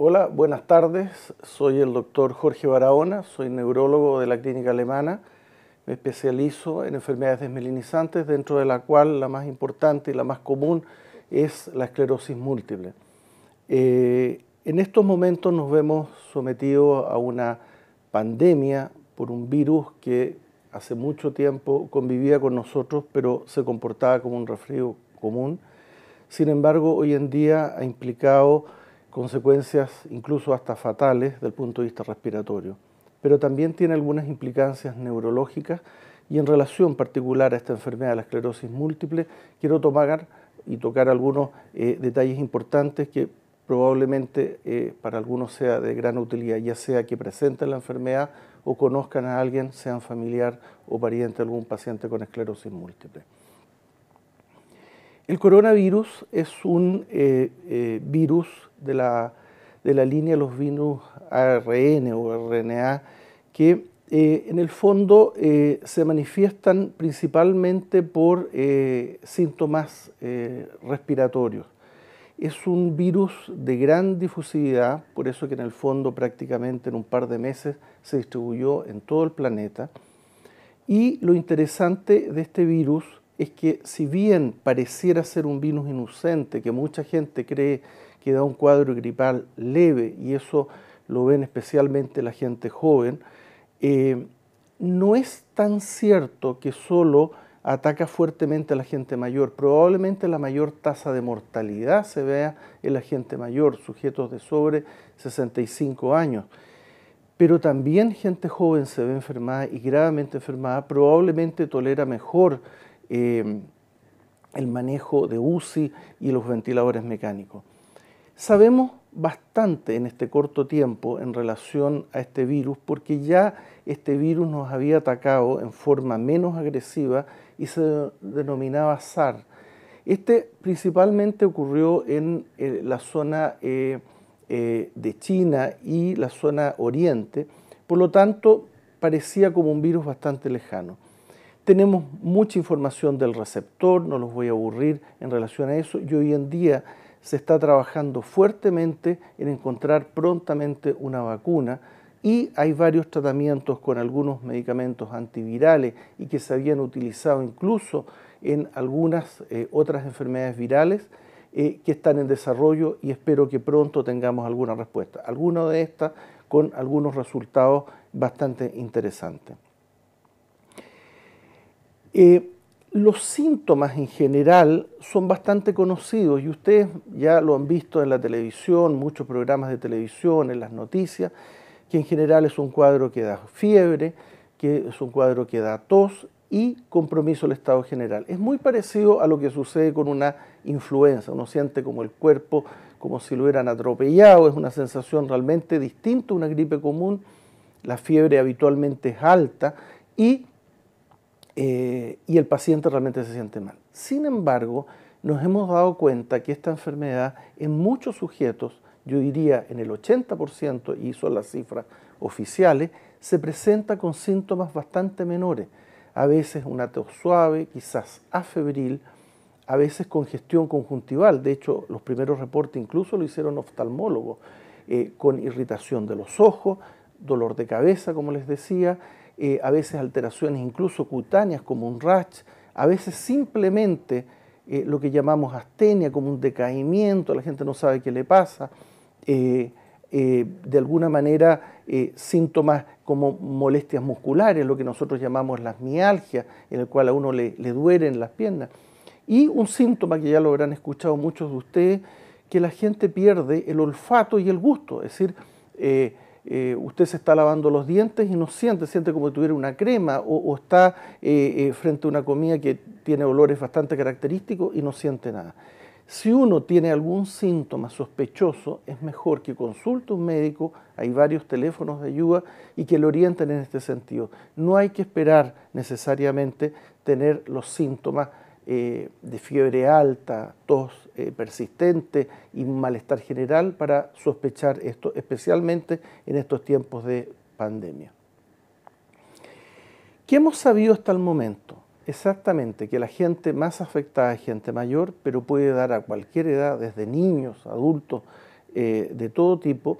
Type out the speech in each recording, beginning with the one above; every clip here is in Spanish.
Hola, buenas tardes. Soy el doctor Jorge Barahona, soy neurólogo de la Clínica Alemana. Me especializo en enfermedades desmelinizantes, dentro de la cual la más importante y la más común es la esclerosis múltiple. Eh, en estos momentos nos vemos sometidos a una pandemia por un virus que hace mucho tiempo convivía con nosotros, pero se comportaba como un resfrío común. Sin embargo, hoy en día ha implicado consecuencias incluso hasta fatales del punto de vista respiratorio, pero también tiene algunas implicancias neurológicas y en relación particular a esta enfermedad de la esclerosis múltiple quiero tomar y tocar algunos eh, detalles importantes que probablemente eh, para algunos sea de gran utilidad, ya sea que presenten la enfermedad o conozcan a alguien, sean familiar o pariente de algún paciente con esclerosis múltiple. El coronavirus es un eh, eh, virus de la, línea de los virus ARN o RNA que eh, en el fondo se manifiestan principalmente por síntomas respiratorios. Es un virus de gran difusividad, por eso que en el fondo prácticamente en un par de meses se distribuyó en todo el planeta. Y lo interesante de este virus es que si bien pareciera ser un virus inocente, que mucha gente cree que da un cuadro gripal leve, y eso lo ven especialmente la gente joven, eh, no es tan cierto que solo ataca fuertemente a la gente mayor. Probablemente la mayor tasa de mortalidad se vea en la gente mayor, sujetos de sobre 65 años. Pero también gente joven se ve enfermada y gravemente enfermada, probablemente tolera mejor Em, el manejo de UCI y los ventiladores mecánicos. Sabemos bastante en este corto tiempo en relación a este virus porque ya este virus nos había atacado en forma menos agresiva y se denominaba SARS. Este principalmente ocurrió en eh, la zona eh, eh, de China y la zona oriente, por lo tanto parecía como un virus bastante lejano. Tenemos mucha información del receptor, no los voy a aburrir en relación a eso, y hoy en día se está trabajando fuertemente en encontrar prontamente una vacuna y hay varios tratamientos con algunos medicamentos antivirales y que se habían utilizado incluso en algunas eh, otras enfermedades virales eh, que están en desarrollo y espero que pronto tengamos alguna respuesta. Alguna de estas con algunos resultados bastante interesantes. Eh, los síntomas en general son bastante conocidos y ustedes ya lo han visto en la televisión, muchos programas de televisión, en las noticias, que en general es un cuadro que da fiebre, que es un cuadro que da tos y compromiso del estado general. Es muy parecido a lo que sucede con una influenza, uno siente como el cuerpo como si lo hubieran atropellado, es una sensación realmente distinta a una gripe común, la fiebre habitualmente es alta y eh, y el paciente realmente se siente mal. Sin embargo, nos hemos dado cuenta que esta enfermedad en muchos sujetos, yo diría en el 80%, y son las cifras oficiales, se presenta con síntomas bastante menores. A veces una tos suave, quizás afebril, a veces congestión conjuntival. De hecho, los primeros reportes incluso lo hicieron oftalmólogos, eh, con irritación de los ojos, dolor de cabeza, como les decía, eh, a veces alteraciones incluso cutáneas como un rash, a veces simplemente eh, lo que llamamos astenia, como un decaimiento, la gente no sabe qué le pasa, eh, de alguna manera síntomas como molestias musculares, lo que nosotros llamamos las mialgias, en el cual a uno le, le duelen las piernas. Y un síntoma que ya lo habrán escuchado muchos de ustedes, que la gente pierde el olfato y el gusto, es decir, eh, usted se está lavando los dientes y no siente, siente como si tuviera una crema o, está eh, eh, frente a una comida que tiene olores bastante característicos y no siente nada. Si uno tiene algún síntoma sospechoso, es mejor que consulte a un médico, hay varios teléfonos de ayuda y que lo orienten en este sentido. No hay que esperar necesariamente tener los síntomas eh, de fiebre alta, tos eh, persistente y malestar general para sospechar esto, especialmente en estos tiempos de pandemia. ¿Qué hemos sabido hasta el momento? Exactamente, que la gente más afectada es gente mayor, pero puede dar a cualquier edad, desde niños, adultos, eh, de todo tipo.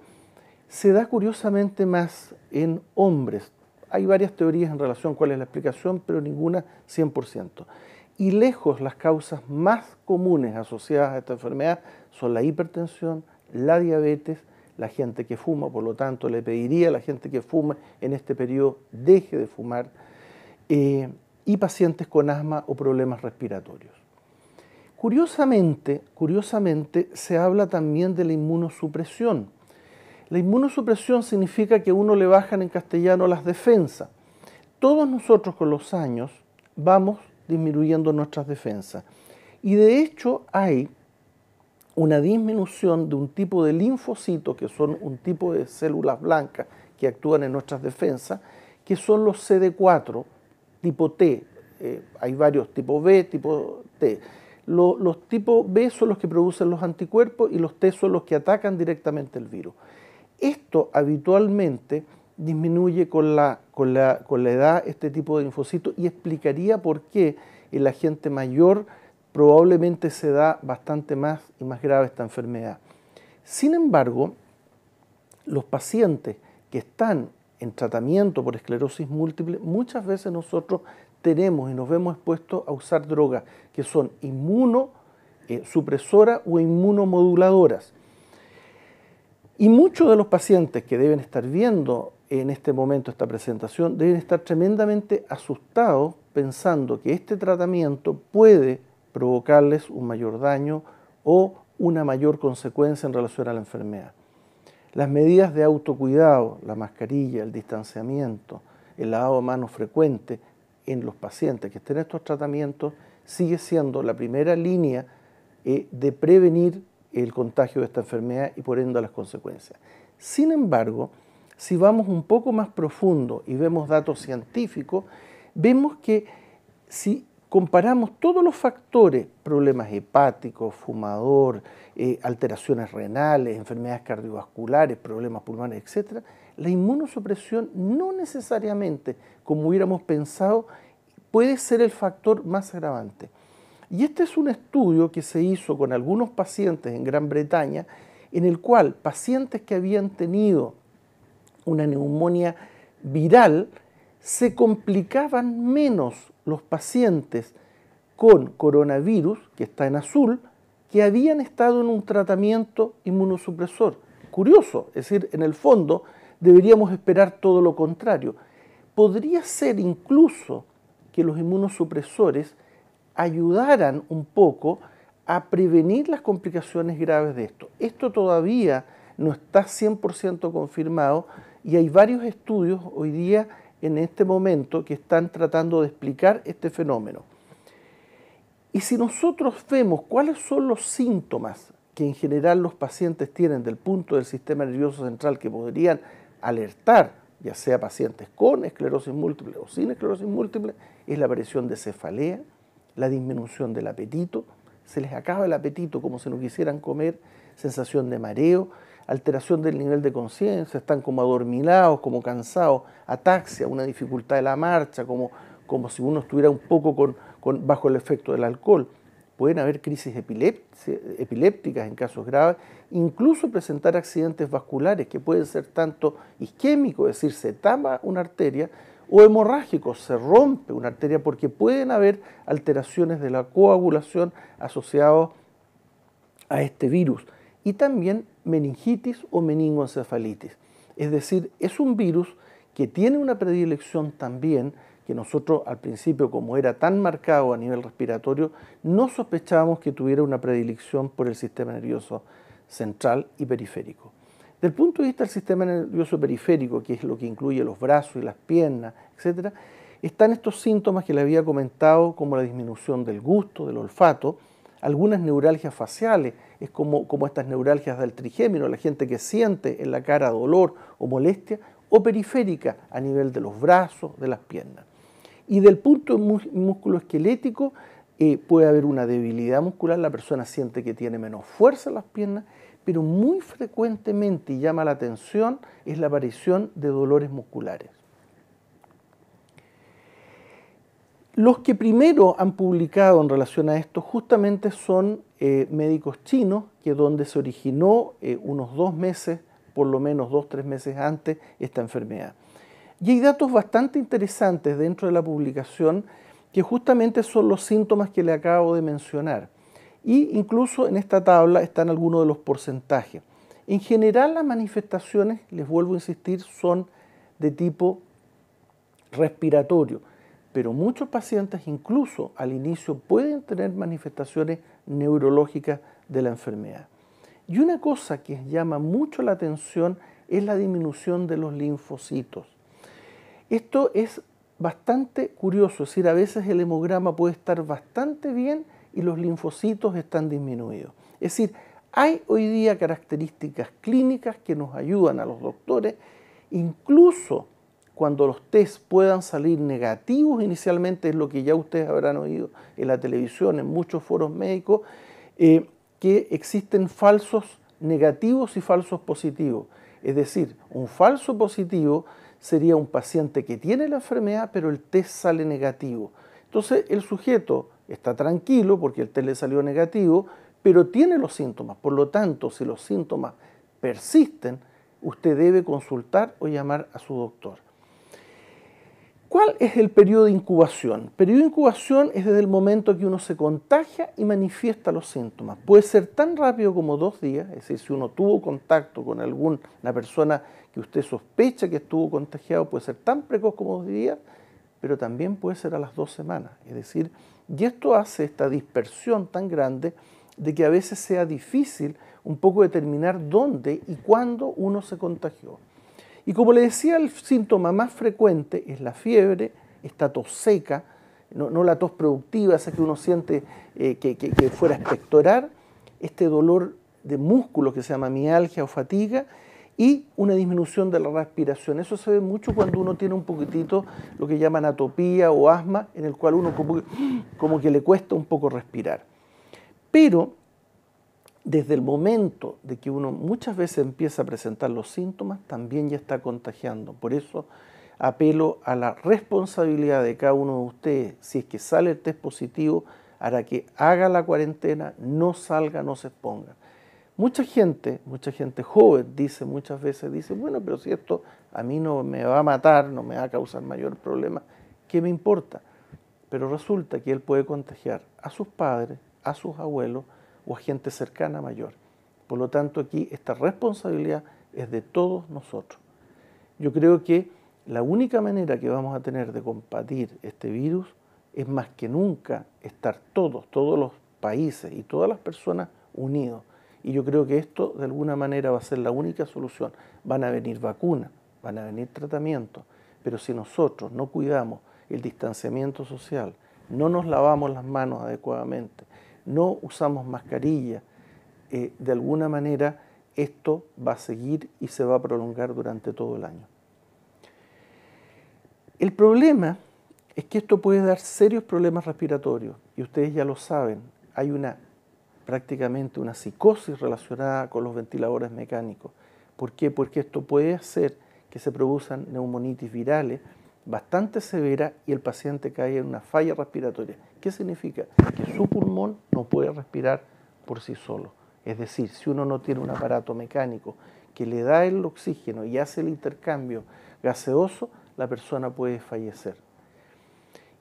Se da curiosamente más en hombres. Hay varias teorías en relación a cuál es la explicación, pero ninguna 100% y lejos las causas más comunes asociadas a esta enfermedad son la hipertensión, la diabetes, la gente que fuma, por lo tanto le pediría a la gente que fuma en este periodo deje de fumar, eh, y pacientes con asma o problemas respiratorios. Curiosamente, curiosamente, se habla también de la inmunosupresión. La inmunosupresión significa que uno le bajan en castellano las defensas. Todos nosotros con los años vamos disminuyendo nuestras defensas. Y de hecho hay una disminución de un tipo de linfocitos, que son un tipo de células blancas que actúan en nuestras defensas, que son los CD4 tipo T. Eh, hay varios, tipo B, tipo T. los tipos B son los que producen los anticuerpos y los T son los que atacan directamente el virus. Esto habitualmente disminuye con la, con la, edad este tipo de linfocito y explicaría por qué en la gente mayor probablemente se da bastante más y más grave esta enfermedad. Sin embargo, los pacientes que están en tratamiento por esclerosis múltiple, muchas veces nosotros tenemos y nos vemos expuestos a usar drogas que son inmunosupresoras eh, o inmunomoduladoras. Y muchos de los pacientes que deben estar viendo en este momento esta presentación deben estar tremendamente asustados pensando que este tratamiento puede provocarles un mayor daño o una mayor consecuencia en relación a la enfermedad. Las medidas de autocuidado, la mascarilla, el distanciamiento, el lavado de manos frecuente en los pacientes que estén en estos tratamientos sigue siendo la primera línea eh, de prevenir el contagio de esta enfermedad y por ende las consecuencias. Sin embargo, si vamos un poco más profundo y vemos datos científicos, vemos que si comparamos todos los factores, problemas hepáticos, fumador, eh, alteraciones renales, enfermedades cardiovasculares, problemas pulmonares, etc., la inmunosupresión no necesariamente, como hubiéramos pensado, puede ser el factor más agravante. Y este es un estudio que se hizo con algunos pacientes en Gran Bretaña, en el cual pacientes que habían tenido una neumonía viral, se complicaban menos los pacientes con coronavirus, que está en azul, que habían estado en un tratamiento inmunosupresor. Curioso, es decir, en el fondo deberíamos esperar todo lo contrario. Podría ser incluso que los inmunosupresores ayudaran un poco a prevenir las complicaciones graves de esto. Esto todavía no está 100% confirmado, y hay varios estudios hoy día en este momento que están tratando de explicar este fenómeno. Y si nosotros vemos cuáles son los síntomas que en general los pacientes tienen del punto del sistema nervioso central que podrían alertar, ya sea pacientes con esclerosis múltiple o sin esclerosis múltiple, es la aparición de cefalea, la disminución del apetito, se les acaba el apetito como si no quisieran comer, sensación de mareo, alteración del nivel de conciencia, están como adormilados, como cansados, ataxia, una dificultad de la marcha, como, si uno estuviera un poco bajo el efecto del alcohol. Pueden haber crisis epilépticas en casos graves, incluso presentar accidentes vasculares que pueden ser tanto isquémicos, es decir, se tapa una arteria, o hemorrágicos, se rompe una arteria porque pueden haber alteraciones de la coagulación asociadas a este virus y también meningitis o meningoencefalitis. Es decir, es un virus que tiene una predilección también que nosotros al principio, como era tan marcado a nivel respiratorio, no sospechábamos que tuviera una predilección por el sistema nervioso central y periférico. Del punto de vista del sistema nervioso periférico, que es lo que incluye los brazos y las piernas, etc., están estos síntomas que le había comentado, como la disminución del gusto, del olfato, algunas neuralgias faciales, es como, estas neuralgias del trigémino, la gente que siente en la cara dolor o molestia, o periférica a nivel de los brazos, de las piernas. Y del punto músculo esquelético eh, puede haber una debilidad muscular, la persona siente que tiene menos fuerza en las piernas, pero muy frecuentemente llama la atención es la aparición de dolores musculares. Los que primero han publicado en relación a esto justamente son eh, médicos chinos, que donde se originó eh, unos dos meses, por lo menos dos, tres meses antes, esta enfermedad. Y hay datos bastante interesantes dentro de la publicación que justamente son los síntomas que le acabo de mencionar. Y incluso en esta tabla están algunos de los porcentajes. En general las manifestaciones, les vuelvo a insistir, son de tipo respiratorio pero muchos pacientes incluso al inicio pueden tener manifestaciones neurológicas de la enfermedad. Y una cosa que llama mucho la atención es la disminución de los linfocitos. Esto es bastante curioso, es decir, a veces el hemograma puede estar bastante bien y los linfocitos están disminuidos. Es decir, hay hoy día características clínicas que nos ayudan a los doctores incluso cuando los test puedan salir negativos inicialmente, es lo que ya ustedes habrán oído en la televisión, en muchos foros médicos, eh, que existen falsos negativos y falsos positivos. Es decir, un falso positivo sería un paciente que tiene la enfermedad, pero el test sale negativo. Entonces el sujeto está tranquilo porque el test le salió negativo, pero tiene los síntomas. Por lo tanto, si los síntomas persisten, usted debe consultar o llamar a su doctor. ¿Cuál es el periodo de incubación? El periodo de incubación es desde el momento que uno se contagia y manifiesta los síntomas. Puede ser tan rápido como dos días, es decir, si uno tuvo contacto con alguna persona que usted sospecha que estuvo contagiado, puede ser tan precoz como dos días, pero también puede ser a las dos semanas. Es decir, y esto hace esta dispersión tan grande de que a veces sea difícil un poco determinar dónde y cuándo uno se contagió. Y como le decía, el síntoma más frecuente es la fiebre, esta tos seca, no, la tos productiva, esa que uno siente eh, que, fuera a expectorar, este dolor de músculo que se llama mialgia o fatiga y una disminución de la respiración. Eso se ve mucho cuando uno tiene un poquitito lo que llaman atopía o asma, en el cual uno como, como que le cuesta un poco respirar. Pero desde el momento de que uno muchas veces empieza a presentar los síntomas, también ya está contagiando. Por eso apelo a la responsabilidad de cada uno de ustedes. Si es que sale el test positivo, para que haga la cuarentena, no salga, no se exponga. Mucha gente, mucha gente joven dice muchas veces, dice, bueno, pero si esto a mí no me va a matar, no me va a causar mayor problema, ¿qué me importa? Pero resulta que él puede contagiar a sus padres, a sus abuelos, o a gente cercana mayor. Por lo tanto, aquí esta responsabilidad es de todos nosotros. Yo creo que la única manera que vamos a tener de combatir este virus es más que nunca estar todos, todos los países y todas las personas unidos. Y yo creo que esto de alguna manera va a ser la única solución. Van a venir vacunas, van a venir tratamientos, pero si nosotros no cuidamos el distanciamiento social, no nos lavamos las manos adecuadamente, no usamos mascarilla, eh, de alguna manera esto va a seguir y se va a prolongar durante todo el año. El problema es que esto puede dar serios problemas respiratorios y ustedes ya lo saben, hay una prácticamente una psicosis relacionada con los ventiladores mecánicos. ¿Por qué? Porque esto puede hacer que se produzcan neumonitis virales bastante severa y el paciente cae en una falla respiratoria. ¿Qué significa? Que su pulmón no puede respirar por sí solo. Es decir, si uno no tiene un aparato mecánico que le da el oxígeno y hace el intercambio gaseoso, la persona puede fallecer.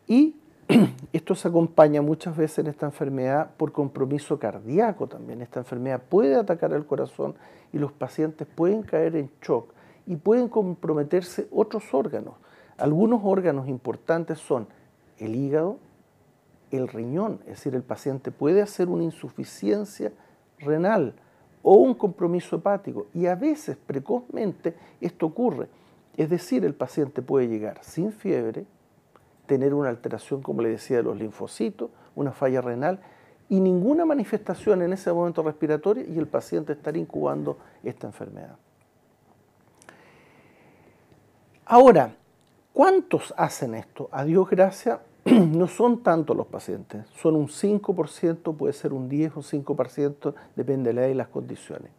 Y esto se acompaña muchas veces en esta enfermedad por compromiso cardíaco también. Esta enfermedad puede atacar el corazón y los pacientes pueden caer en shock y pueden comprometerse otros órganos. Algunos órganos importantes son el hígado, el riñón, es decir, el paciente puede hacer una insuficiencia renal o un compromiso hepático y a veces precozmente esto ocurre. Es decir, el paciente puede llegar sin fiebre, tener una alteración, como le decía, de los linfocitos, una falla renal y ninguna manifestación en ese momento respiratorio y el paciente estar incubando esta enfermedad. Ahora, ¿Cuántos hacen esto? A Dios gracias, no son tantos los pacientes, son un 5%, puede ser un 10 o 5%, depende de la edad y las condiciones.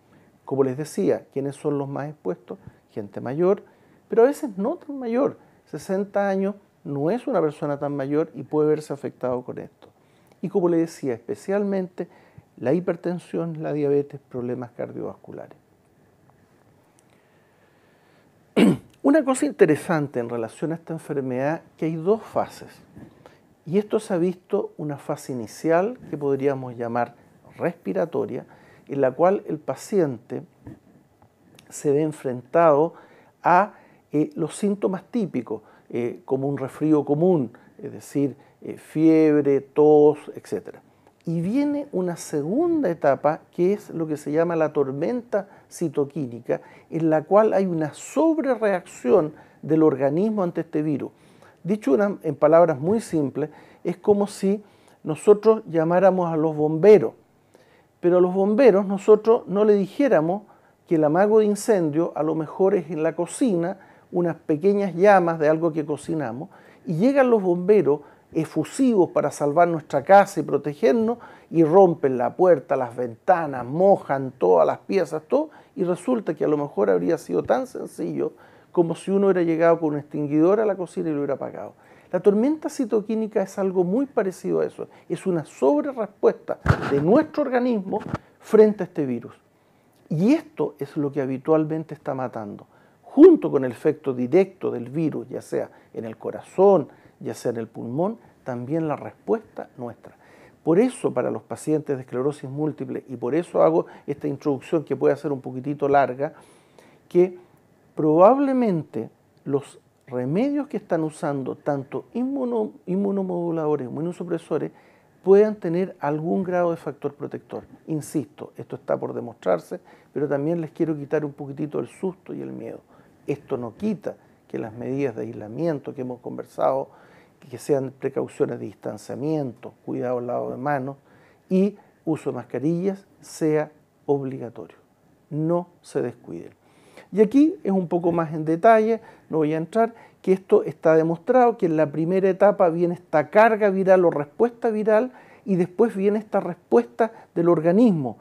Como les decía, ¿quiénes son los más expuestos? Gente mayor, pero a veces no tan mayor. 60 años no es una persona tan mayor y puede verse afectado con esto. Y como les decía, especialmente la hipertensión, la diabetes, problemas cardiovasculares. Una cosa interesante en relación a esta enfermedad, que hay dos fases. Y esto se ha visto una fase inicial que podríamos llamar respiratoria, en la cual el paciente se ve enfrentado a eh, los síntomas típicos, eh, como un resfrío común, es decir, eh, fiebre, tos, etc. Y viene una segunda etapa que es lo que se llama la tormenta citoquínica, en la cual hay una sobrereacción del organismo ante este virus. Dicho en palabras muy simples, es como si nosotros llamáramos a los bomberos, pero a los bomberos nosotros no le dijéramos que el amago de incendio a lo mejor es en la cocina, unas pequeñas llamas de algo que cocinamos, y llegan los bomberos efusivos para salvar nuestra casa y protegernos y rompen la puerta, las ventanas, mojan todas las piezas, todo, y resulta que a lo mejor habría sido tan sencillo como si uno hubiera llegado con un extinguidor a la cocina y lo hubiera apagado. La tormenta citoquínica es algo muy parecido a eso, es una sobrerespuesta de nuestro organismo frente a este virus. Y esto es lo que habitualmente está matando, junto con el efecto directo del virus, ya sea en el corazón, ya sea en el pulmón, también la respuesta nuestra. Por eso para los pacientes de esclerosis múltiple, y por eso hago esta introducción que puede ser un poquitito larga, que probablemente los remedios que están usando, tanto inmunomoduladores como inmunosupresores, puedan tener algún grado de factor protector. Insisto, esto está por demostrarse, pero también les quiero quitar un poquitito el susto y el miedo. Esto no quita que las medidas de aislamiento que hemos conversado que sean precauciones de distanciamiento, cuidado al lado de manos y uso de mascarillas sea obligatorio. No se descuiden. Y aquí es un poco más en detalle, no voy a entrar, que esto está demostrado, que en la primera etapa viene esta carga viral o respuesta viral y después viene esta respuesta del organismo,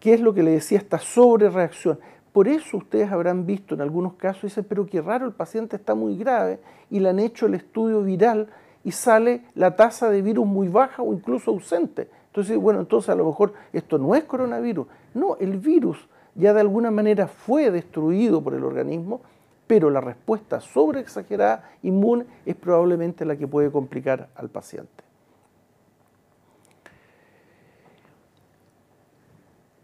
que es lo que le decía esta sobrereacción. Por eso ustedes habrán visto en algunos casos, dicen, pero qué raro, el paciente está muy grave y le han hecho el estudio viral y sale la tasa de virus muy baja o incluso ausente. Entonces, bueno, entonces a lo mejor esto no es coronavirus. No, el virus ya de alguna manera fue destruido por el organismo, pero la respuesta sobreexagerada inmune es probablemente la que puede complicar al paciente.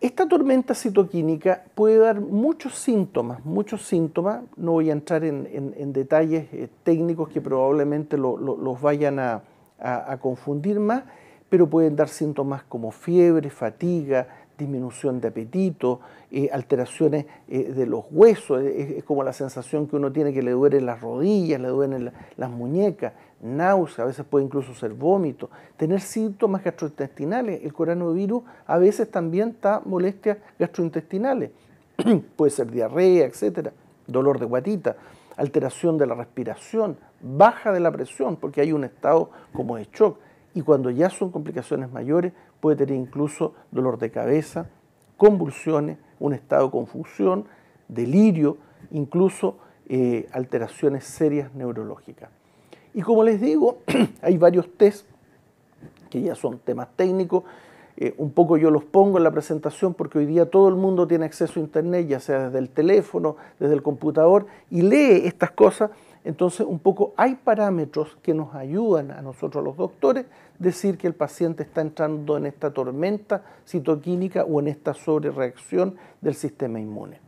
Esta tormenta citoquínica puede dar muchos síntomas, muchos síntomas. No voy a entrar en, detalles eh, técnicos que probablemente los vayan a, confundir más, pero pueden dar síntomas como fiebre, fatiga, disminución de apetito, eh, alteraciones eh, de los huesos, es, como la sensación que uno tiene que le duelen las rodillas, le duelen las muñecas, náuseas, a veces puede incluso ser vómito, tener síntomas gastrointestinales. El coronavirus a veces también da molestias gastrointestinales, puede ser diarrea, etcétera, dolor de guatita, alteración de la respiración, baja de la presión, porque hay un estado como de shock. Y cuando ya son complicaciones mayores, puede tener incluso dolor de cabeza, convulsiones, un estado de confusión, delirio, incluso eh, alteraciones serias neurológicas. Y como les digo, hay varios test que ya son temas técnicos, eh, un poco yo los pongo en la presentación porque hoy día todo el mundo tiene acceso a Internet, ya sea desde el teléfono, desde el computador, y lee estas cosas entonces, un poco hay parámetros que nos ayudan a nosotros los doctores decir que el paciente está entrando en esta tormenta citoquímica o en esta sobrereacción del sistema inmune.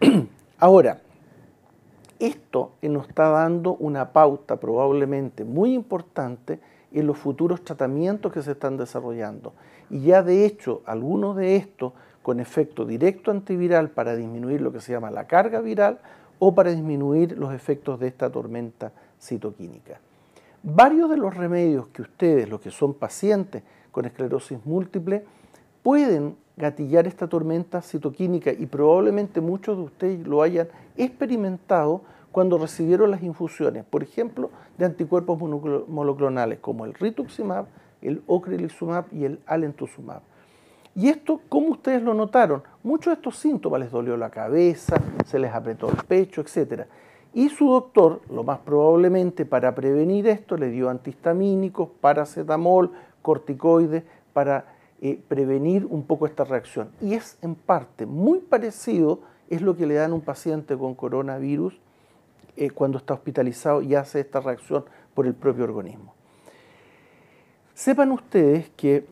Ahora, esto nos está dando una pauta probablemente muy importante en los futuros tratamientos que se están desarrollando. Y ya de hecho, algunos de estos con efecto directo antiviral para disminuir lo que se llama la carga viral o para disminuir los efectos de esta tormenta citoquínica. Varios de los remedios que ustedes, los que son pacientes con esclerosis múltiple, pueden gatillar esta tormenta citoquínica y probablemente muchos de ustedes lo hayan experimentado cuando recibieron las infusiones, por ejemplo, de anticuerpos monoclonales como el rituximab, el ocrelizumab y el alentuzumab. ¿Y esto como ustedes lo notaron? Muchos de estos síntomas les dolió la cabeza, se les apretó el pecho, etc. Y su doctor, lo más probablemente para prevenir esto, le dio antihistamínicos, paracetamol, corticoides, para eh, prevenir un poco esta reacción. Y es en parte muy parecido, es lo que le dan a un paciente con coronavirus eh, cuando está hospitalizado y hace esta reacción por el propio organismo. Sepan ustedes que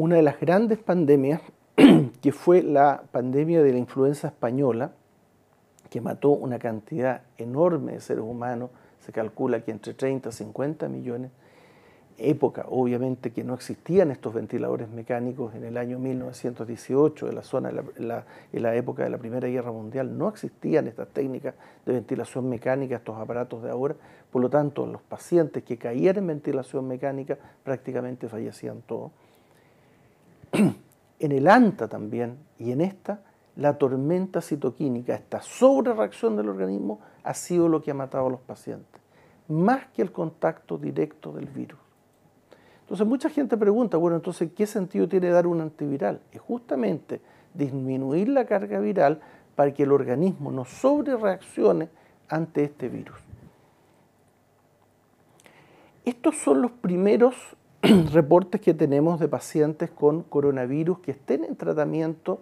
una de las grandes pandemias, que fue la pandemia de la influenza española, que mató una cantidad enorme de seres humanos, se calcula que entre 30 y 50 millones, época obviamente que no existían estos ventiladores mecánicos en el año 1918, en la, la, la época de la Primera Guerra Mundial, no existían estas técnicas de ventilación mecánica, estos aparatos de ahora, por lo tanto los pacientes que caían en ventilación mecánica prácticamente fallecían todos. en el ANTA también y en esta, la tormenta citoquínica, esta sobrereacción del organismo, ha sido lo que ha matado a los pacientes, más que el contacto directo del virus. Entonces mucha gente pregunta, bueno, entonces, ¿qué sentido tiene dar un antiviral? Es justamente disminuir la carga viral para que el organismo no sobrereaccione ante este virus. Estos son los primeros reportes que tenemos de pacientes con coronavirus que estén en tratamiento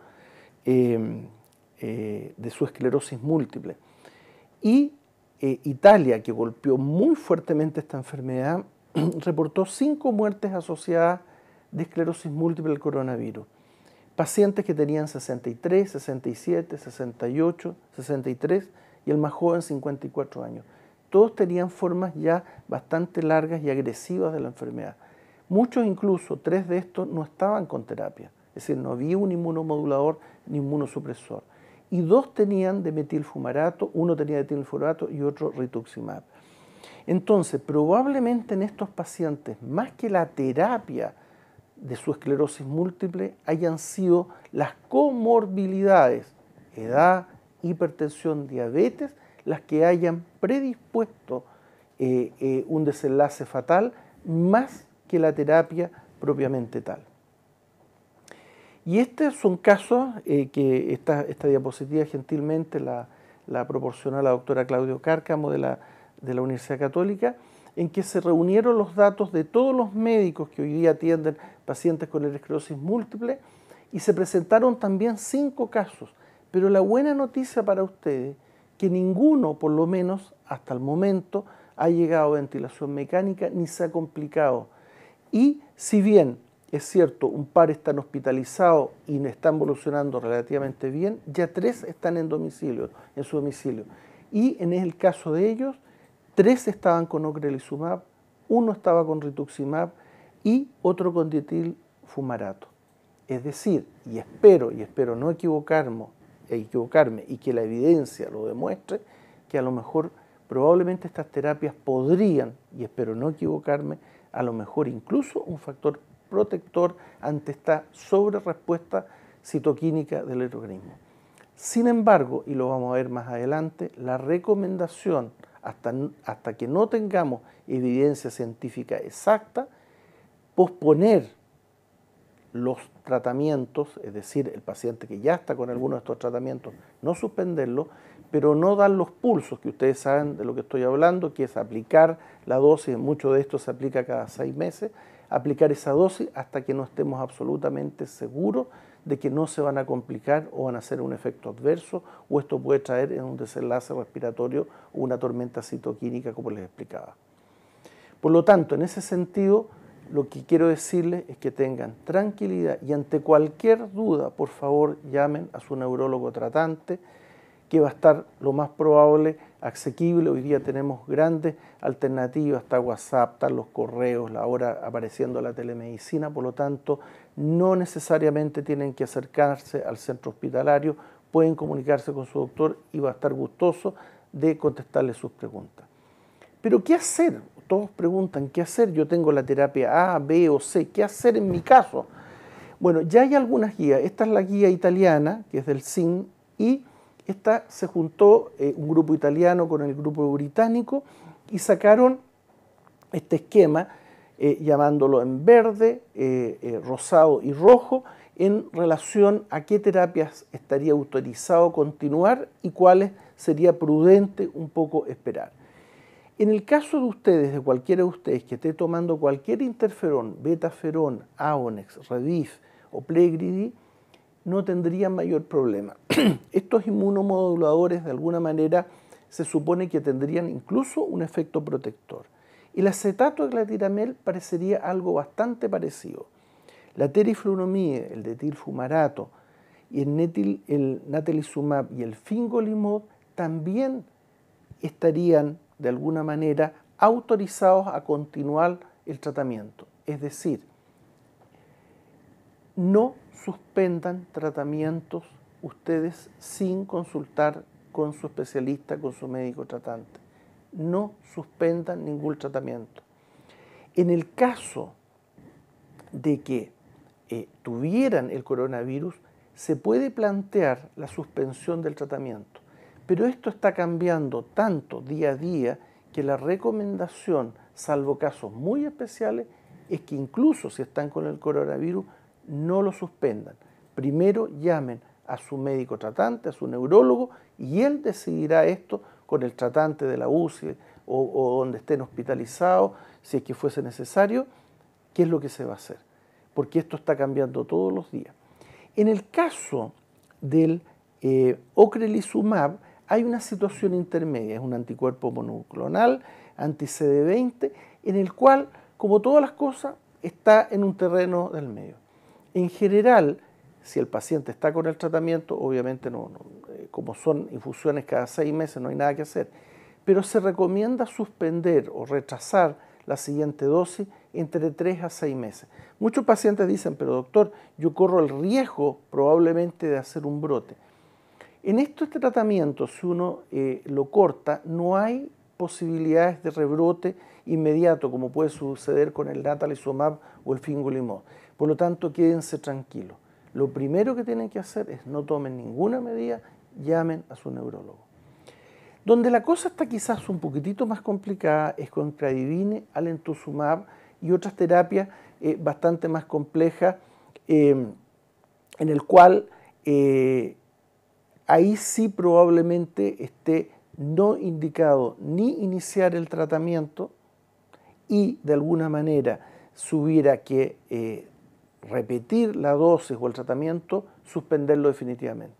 em, eh, de su esclerosis múltiple. Y eh, Italia, que golpeó muy fuertemente esta enfermedad, reportó cinco muertes asociadas de esclerosis múltiple al coronavirus. Pacientes que tenían 63, 67, 68, 63 y el más joven 54 años. Todos tenían formas ya bastante largas y agresivas de la enfermedad. Muchos incluso, tres de estos, no estaban con terapia, es decir, no había un inmunomodulador ni inmunosupresor. Y dos tenían de metilfumarato, uno tenía de metilfumarato y otro rituximab. Entonces, probablemente en estos pacientes, más que la terapia de su esclerosis múltiple, hayan sido las comorbilidades, edad, hipertensión, diabetes, las que hayan predispuesto eh, eh, un desenlace fatal, más que la terapia propiamente tal. Y estos son casos eh, que esta, diapositiva gentilmente la, la proporciona la doctora Claudio Cárcamo de la, Universidad Católica, en que se reunieron los datos de todos los médicos que hoy día atienden pacientes con esclerosis múltiple y se presentaron también cinco casos. Pero la buena noticia para ustedes, que ninguno, por lo menos hasta el momento, ha llegado a ventilación mecánica ni se ha complicado y si bien es cierto, un par están hospitalizados y están evolucionando relativamente bien, ya tres están en domicilio, en su domicilio. Y en el caso de ellos, tres estaban con ocrelizumab, uno estaba con rituximab y otro con dietil fumarato. Es decir, y espero, y espero no equivocarme, equivocarme y que la evidencia lo demuestre, que a lo mejor probablemente estas terapias podrían, y espero no equivocarme, a lo mejor incluso un factor protector ante esta sobrerespuesta citoquínica del organismo. Sin embargo, y lo vamos a ver más adelante, la recomendación hasta, hasta que no tengamos evidencia científica exacta, posponer los tratamientos, es decir, el paciente que ya está con alguno de estos tratamientos, no suspenderlo, pero no dar los pulsos, que ustedes saben de lo que estoy hablando, que es aplicar la dosis, mucho de esto se aplica cada seis meses, aplicar esa dosis hasta que no estemos absolutamente seguros de que no se van a complicar o van a hacer un efecto adverso o esto puede traer en un desenlace respiratorio o una tormenta citoquínica como les explicaba. Por lo tanto, en ese sentido, lo que quiero decirles es que tengan tranquilidad y ante cualquier duda, por favor, llamen a su neurólogo tratante, que va a estar lo más probable asequible. Hoy día tenemos grandes alternativas, está WhatsApp, están los correos, ahora apareciendo la telemedicina, por lo tanto, no necesariamente tienen que acercarse al centro hospitalario, pueden comunicarse con su doctor y va a estar gustoso de contestarle sus preguntas. Pero ¿qué hacer? todos preguntan, ¿qué hacer? Yo tengo la terapia A, B o C, ¿qué hacer en mi caso? Bueno, ya hay algunas guías. Esta es la guía italiana, que es del SIN, y esta se juntó eh, un grupo italiano con el grupo británico y sacaron este esquema, eh, llamándolo en verde, eh, rosado y rojo, en relación a qué terapias estaría autorizado continuar y cuáles sería prudente un poco esperar. En el caso de ustedes, de cualquiera de ustedes que esté tomando cualquier interferón, betaferón, Aonex, Redif o Plegridi, no tendrían mayor problema. Estos inmunomoduladores de alguna manera se supone que tendrían incluso un efecto protector. El acetato de tiramel parecería algo bastante parecido. La teriflunomide, el detilfumarato, y el, netil, el natalizumab y el fingolimod también estarían de alguna manera autorizados a continuar el tratamiento. Es decir, no suspendan tratamientos ustedes sin consultar con su especialista, con su médico tratante. No suspendan ningún tratamiento. En el caso de que eh, tuvieran el coronavirus, se puede plantear la suspensión del tratamiento pero esto está cambiando tanto día a día que la recomendación, salvo casos muy especiales, es que incluso si están con el coronavirus, no lo suspendan. Primero llamen a su médico tratante, a su neurólogo, y él decidirá esto con el tratante de la UCI o, donde estén hospitalizados, si es que fuese necesario, qué es lo que se va a hacer. Porque esto está cambiando todos los días. En el caso del eh, ocrelizumab, hay una situación intermedia, es un anticuerpo monoclonal, anti-CD20, en el cual, como todas las cosas, está en un terreno del medio. En general, si el paciente está con el tratamiento, obviamente no, eh, como son infusiones cada seis meses, no hay nada que hacer. Pero se recomienda suspender o retrasar la siguiente dosis entre tres a seis meses. Muchos pacientes dicen, pero doctor, yo corro el riesgo probablemente de hacer un brote. En este tratamiento, si uno eh, lo corta, no hay posibilidades de rebrote inmediato, como puede suceder con el natalizumab o el fingolimod. Por lo tanto, quédense tranquilos. Lo primero que tienen que hacer es no tomen ninguna medida, llamen a su neurólogo. Donde la cosa está quizás un poquitito más complicada es con Cradivine, Alentuzumab y otras terapias eh, bastante más complejas, eh, en el cual ahí sí probablemente esté no indicado ni iniciar el tratamiento y de alguna manera si hubiera que eh, repetir la dosis o el tratamiento, suspenderlo definitivamente.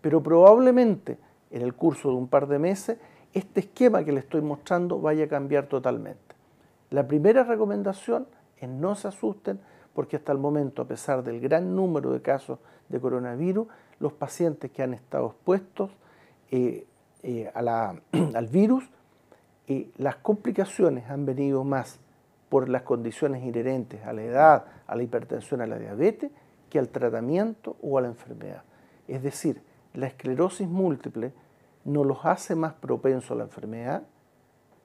Pero probablemente en el curso de un par de meses este esquema que le estoy mostrando vaya a cambiar totalmente. La primera recomendación es no se asusten porque hasta el momento, a pesar del gran número de casos de coronavirus, los pacientes que han estado expuestos eh, eh, al virus, las complicaciones han venido más por las condiciones inherentes a la edad, a la hipertensión, a la diabetes, que al tratamiento o a la enfermedad. Es decir, la esclerosis múltiple no los hace más propensos a la enfermedad,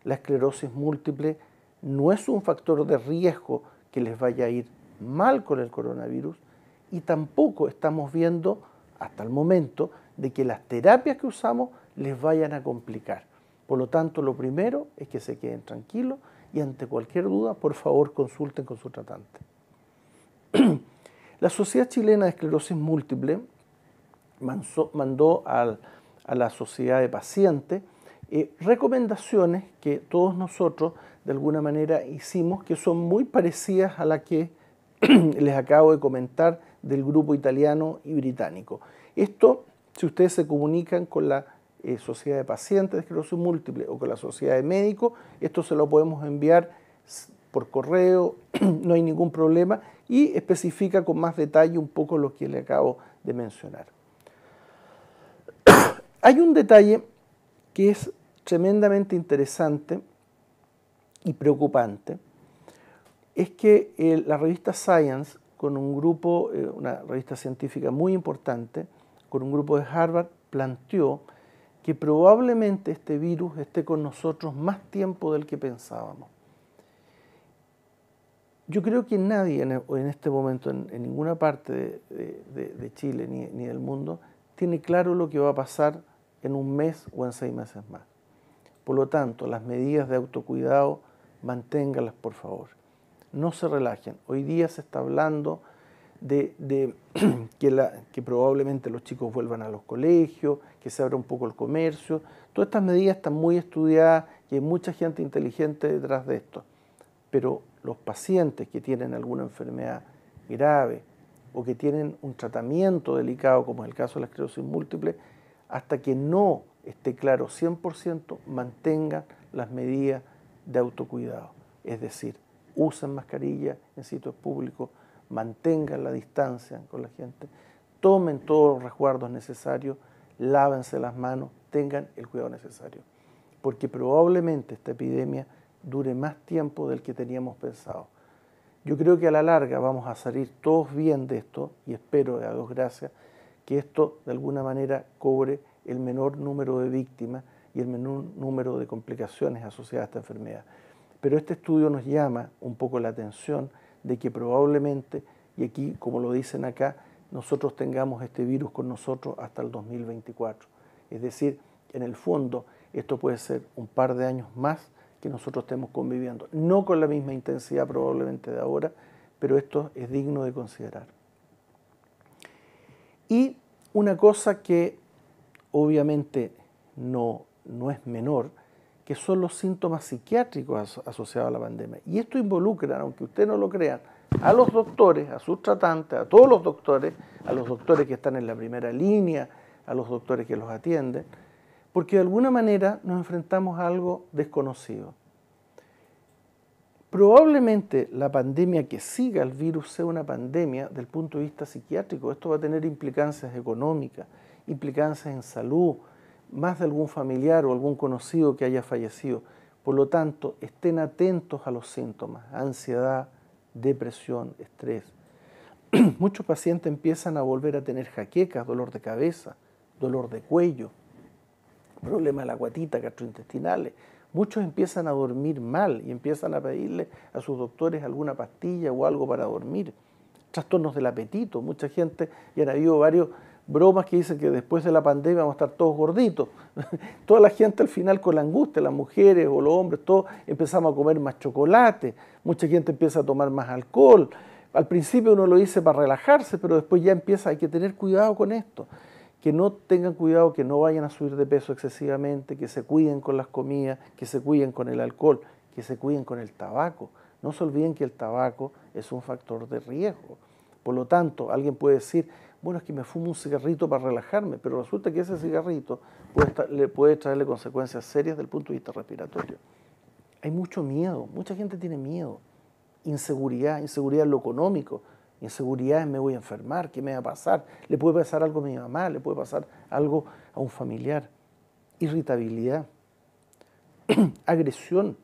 la esclerosis múltiple no es un factor de riesgo que les vaya a ir mal con el coronavirus y tampoco estamos viendo hasta el momento de que las terapias que usamos les vayan a complicar. Por lo tanto, lo primero es que se queden tranquilos y ante cualquier duda, por favor, consulten con su tratante. la Sociedad Chilena de Esclerosis Múltiple mandó a la Sociedad de Pacientes eh, recomendaciones que todos nosotros de alguna manera hicimos que son muy parecidas a las que les acabo de comentar del grupo italiano y británico. Esto, si ustedes se comunican con la eh, Sociedad de Pacientes de Esclerosis Múltiple o con la Sociedad de Médicos, esto se lo podemos enviar por correo, no hay ningún problema y especifica con más detalle un poco lo que le acabo de mencionar. hay un detalle que es tremendamente interesante y preocupante, es que eh, la revista Science con un grupo, eh, una revista científica muy importante, con un grupo de Harvard, planteó que probablemente este virus esté con nosotros más tiempo del que pensábamos. Yo creo que nadie en, este momento, en, ninguna parte de, Chile ni, ni, del mundo, tiene claro lo que va a pasar en un mes o en seis meses más. Por lo tanto, las medidas de autocuidado, manténgalas, por favor no se relajen. Hoy día se está hablando de, que, que, probablemente los chicos vuelvan a los colegios, que se abra un poco el comercio. Todas estas medidas están muy estudiadas y hay mucha gente inteligente detrás de esto. Pero los pacientes que tienen alguna enfermedad grave o que tienen un tratamiento delicado, como es el caso de la esclerosis múltiple, hasta que no esté claro 100%, mantengan las medidas de autocuidado. Es decir, usen mascarilla en sitios públicos, mantengan la distancia con la gente, tomen todos los resguardos necesarios, lávense las manos, tengan el cuidado necesario, porque probablemente esta epidemia dure más tiempo del que teníamos pensado. Yo creo que a la larga vamos a salir todos bien de esto y espero, a Dios gracias, que esto de alguna manera cobre el menor número de víctimas y el menor número de complicaciones asociadas a esta enfermedad. Pero este estudio nos llama un poco la atención de que probablemente, y aquí como lo dicen acá, nosotros tengamos este virus con nosotros hasta el 2024. Es decir, en el fondo, esto puede ser un par de años más que nosotros estemos conviviendo. No con la misma intensidad probablemente de ahora, pero esto es digno de considerar. Y una cosa que obviamente no, no es menor que son los síntomas psiquiátricos asociados a la pandemia. Y esto involucra, aunque usted no lo crea, a los doctores, a sus tratantes, a todos los doctores, a los doctores que están en la primera línea, a los doctores que los atienden, porque de alguna manera nos enfrentamos a algo desconocido. Probablemente la pandemia que siga el virus sea una pandemia del punto de vista psiquiátrico. Esto va a tener implicancias económicas, implicancias en salud, más de algún familiar o algún conocido que haya fallecido. Por lo tanto, estén atentos a los síntomas, ansiedad, depresión, estrés. Muchos pacientes empiezan a volver a tener jaquecas, dolor de cabeza, dolor de cuello, problemas de la guatita, gastrointestinales. Muchos empiezan a dormir mal y empiezan a pedirle a sus doctores alguna pastilla o algo para dormir. Trastornos del apetito. Mucha gente, y han habido varios bromas que dicen que después de la pandemia vamos a estar todos gorditos. Toda la gente al final con la angustia, las mujeres o los hombres, todos empezamos a comer más chocolate, mucha gente empieza a tomar más alcohol. Al principio uno lo dice para relajarse, pero después ya empieza, hay que tener cuidado con esto. Que no tengan cuidado, que no vayan a subir de peso excesivamente, que se cuiden con las comidas, que se cuiden con el alcohol, que se cuiden con el tabaco. No se olviden que el tabaco es un factor de riesgo. Por lo tanto, alguien puede decir, bueno, es que me fumo un cigarrito para relajarme, pero resulta que ese cigarrito puede, le puede traerle consecuencias serias desde el punto de vista respiratorio. Hay mucho miedo, mucha gente tiene miedo, inseguridad, inseguridad en lo económico, inseguridad en me voy a enfermar, qué me va a pasar, le puede pasar algo a mi mamá, le puede pasar algo a un familiar, irritabilidad, agresión.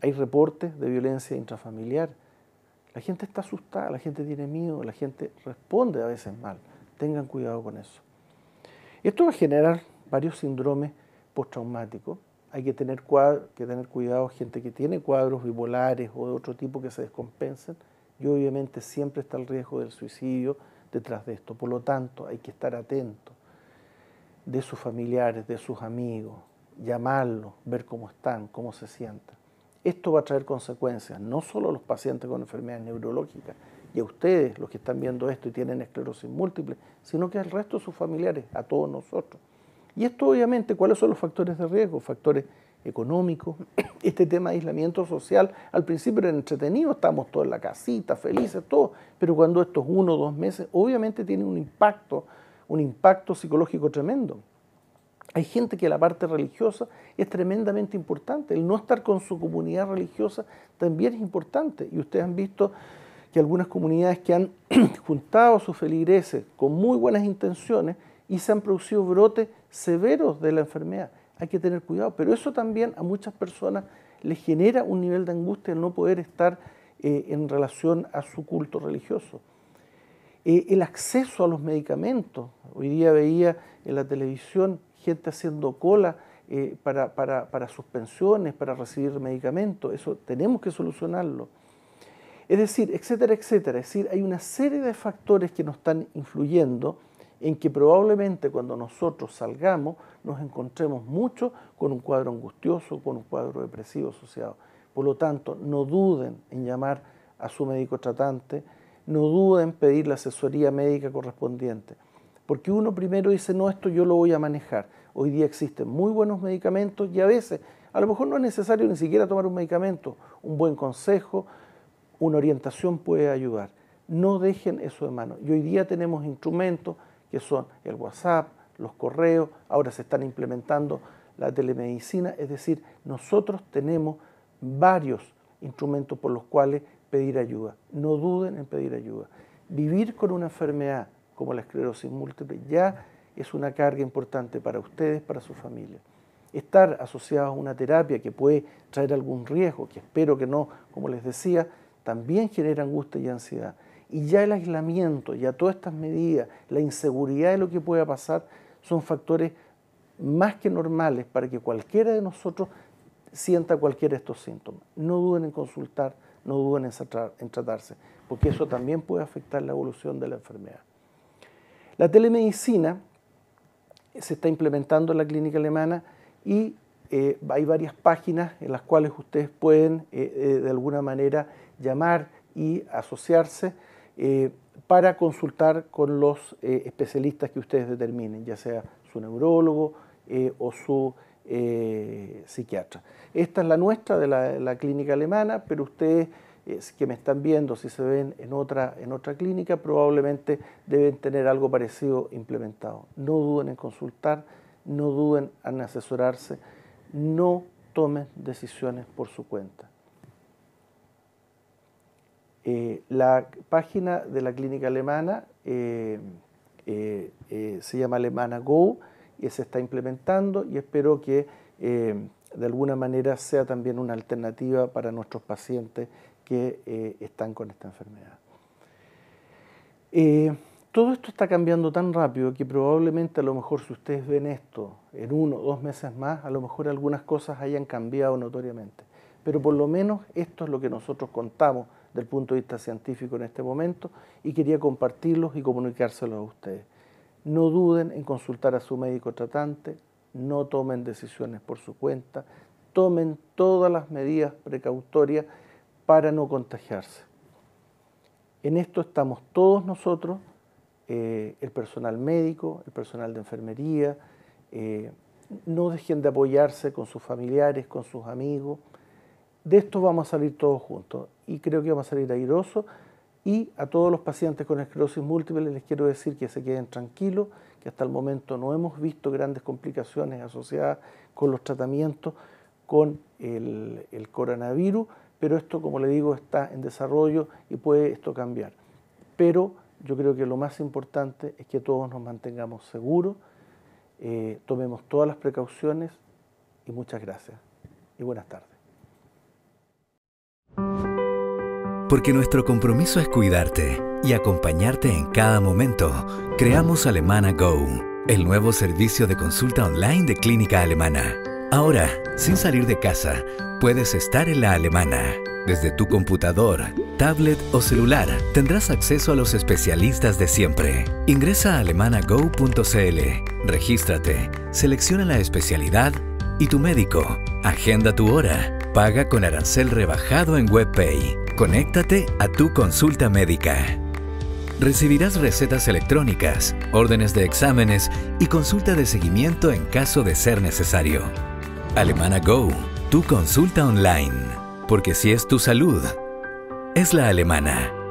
Hay reportes de violencia intrafamiliar, la gente está asustada, la gente tiene miedo, la gente responde a veces mal. Tengan cuidado con eso. Esto va a generar varios síndromes postraumáticos. Hay que tener, que cuidado gente que tiene cuadros bipolares o de otro tipo que se descompensen. Y obviamente siempre está el riesgo del suicidio detrás de esto. Por lo tanto, hay que estar atento de sus familiares, de sus amigos, llamarlos, ver cómo están, cómo se sienten. Esto va a traer consecuencias, no solo a los pacientes con enfermedades neurológicas y a ustedes, los que están viendo esto y tienen esclerosis múltiple, sino que al resto de sus familiares, a todos nosotros. Y esto obviamente, ¿cuáles son los factores de riesgo? Factores económicos, este tema de aislamiento social, al principio era entretenido, estábamos todos en la casita, felices, todo, pero cuando estos uno o dos meses, obviamente tiene un impacto, un impacto psicológico tremendo. Hay gente que la parte religiosa es tremendamente importante. El no estar con su comunidad religiosa también es importante. Y ustedes han visto que algunas comunidades que han juntado sus feligreses con muy buenas intenciones y se han producido brotes severos de la enfermedad. Hay que tener cuidado. Pero eso también a muchas personas les genera un nivel de angustia el no poder estar eh, en relación a su culto religioso. Eh, el acceso a los medicamentos. Hoy día veía en la televisión gente haciendo cola eh, para, para, para sus pensiones, para recibir medicamentos, eso tenemos que solucionarlo. Es decir, etcétera, etcétera. Es decir, hay una serie de factores que nos están influyendo en que probablemente cuando nosotros salgamos nos encontremos mucho con un cuadro angustioso, con un cuadro depresivo asociado. Por lo tanto, no duden en llamar a su médico tratante, no duden en pedir la asesoría médica correspondiente. Porque uno primero dice, no, esto yo lo voy a manejar. Hoy día existen muy buenos medicamentos y a veces, a lo mejor no es necesario ni siquiera tomar un medicamento, un buen consejo, una orientación puede ayudar. No dejen eso de mano. Y hoy día tenemos instrumentos que son el WhatsApp, los correos, ahora se están implementando la telemedicina, es decir, nosotros tenemos varios instrumentos por los cuales pedir ayuda. No duden en pedir ayuda. Vivir con una enfermedad como la esclerosis múltiple, ya es una carga importante para ustedes, para su familia. Estar asociados a una terapia que puede traer algún riesgo, que espero que no, como les decía, también genera angustia y ansiedad. Y ya el aislamiento, ya todas estas medidas, la inseguridad de lo que pueda pasar, son factores más que normales para que cualquiera de nosotros sienta cualquiera de estos síntomas. No duden en consultar, no duden en, tratarse, porque eso también puede afectar la evolución de la enfermedad. La telemedicina se está implementando en la clínica alemana y eh, hay varias páginas en las cuales ustedes pueden eh, eh, de alguna manera llamar y asociarse para consultar con los especialistas que ustedes determinen, ya sea su neurólogo o su psiquiatra. Esta es la nuestra de la, la clínica alemana, pero ustedes que me están viendo, si se ven en otra, en otra clínica, probablemente deben tener algo parecido implementado. No duden en consultar, no duden en asesorarse, no tomen decisiones por su cuenta. Eh, la página de la clínica alemana eh, eh, se llama Alemana Go y se está implementando y espero que de alguna manera sea también una alternativa para nuestros pacientes que eh, están con esta enfermedad. Eh, todo esto está cambiando tan rápido que probablemente a lo mejor si ustedes ven esto en uno o dos meses más, a lo mejor algunas cosas hayan cambiado notoriamente. Pero por lo menos esto es lo que nosotros contamos del punto de vista científico en este momento y quería compartirlos y comunicárselos a ustedes. No duden en consultar a su médico tratante, no tomen decisiones por su cuenta, tomen todas las medidas precautorias para no contagiarse. En esto estamos todos nosotros, eh, el personal médico, el personal de enfermería, eh, no dejen de apoyarse con sus familiares, con sus amigos. De esto vamos a salir todos juntos y creo que vamos a salir airosos. Y a todos los pacientes con esclerosis múltiple les quiero decir que se queden tranquilos, que hasta el momento no hemos visto grandes complicaciones asociadas con los tratamientos con el coronavirus pero esto, como le digo, está en desarrollo y puede esto cambiar. Pero yo creo que lo más importante es que todos nos mantengamos seguros, eh, tomemos todas las precauciones y muchas gracias y buenas tardes. Porque nuestro compromiso es cuidarte y acompañarte en cada momento, creamos Alemana Go, el nuevo servicio de consulta online de Clínica Alemana. Ahora, sin salir de casa, puedes estar en la alemana. Desde tu computador, tablet o celular, tendrás acceso a los especialistas de siempre. Ingresa a alemanago.cl, regístrate, selecciona la especialidad y tu médico. Agenda tu hora. Paga con arancel rebajado en WebPay. Conéctate a tu consulta médica. Recibirás recetas electrónicas, órdenes de exámenes y consulta de seguimiento en caso de ser necesario. Alemana Go, tu consulta online. Porque si es tu salud, es la alemana.